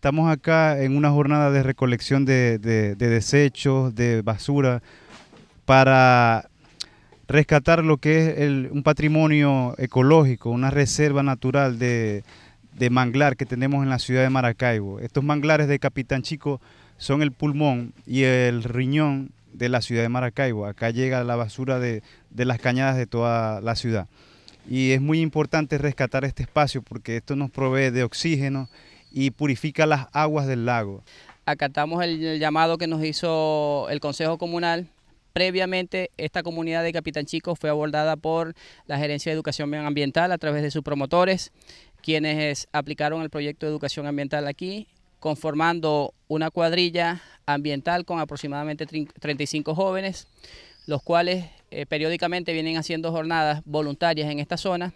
Estamos acá en una jornada de recolección de, desechos, de basura, para rescatar lo que es un patrimonio ecológico, una reserva natural de, manglar que tenemos en la ciudad de Maracaibo. Estos manglares de Capitán Chico son el pulmón y el riñón de la ciudad de Maracaibo. Acá llega la basura de, de las cañadas de toda la ciudad. Y es muy importante rescatar este espacio porque esto nos provee de oxígeno, y purifica las aguas del lago. Acatamos el llamado que nos hizo el Consejo Comunal. Previamente, esta comunidad de Capitán Chico fue abordada por la Gerencia de Educación Ambiental a través de sus promotores, quienes aplicaron el proyecto de educación ambiental aquí, conformando una cuadrilla ambiental con aproximadamente 35 jóvenes, los cuales eh, periódicamente vienen haciendo jornadas voluntarias en esta zona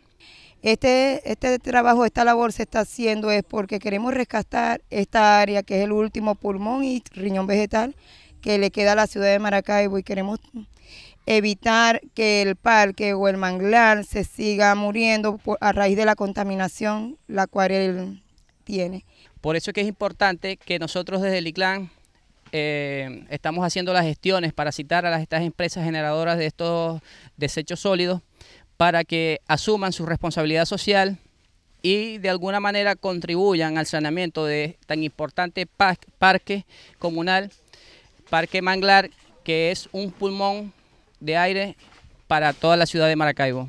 este, este trabajo, esta labor se está haciendo es porque queremos rescatar esta área que es el último pulmón y riñón vegetal que le queda a la ciudad de Maracaibo y queremos evitar que el parque o el manglar se siga muriendo a raíz de la contaminación la cual él tiene. Por eso es que es importante que nosotros desde el ICLAN eh, estamos haciendo las gestiones para citar a estas empresas generadoras de estos desechos sólidos para que asuman su responsabilidad social y de alguna manera contribuyan al saneamiento de tan importante parque comunal, Parque Manglar, que es un pulmón de aire para toda la ciudad de Maracaibo.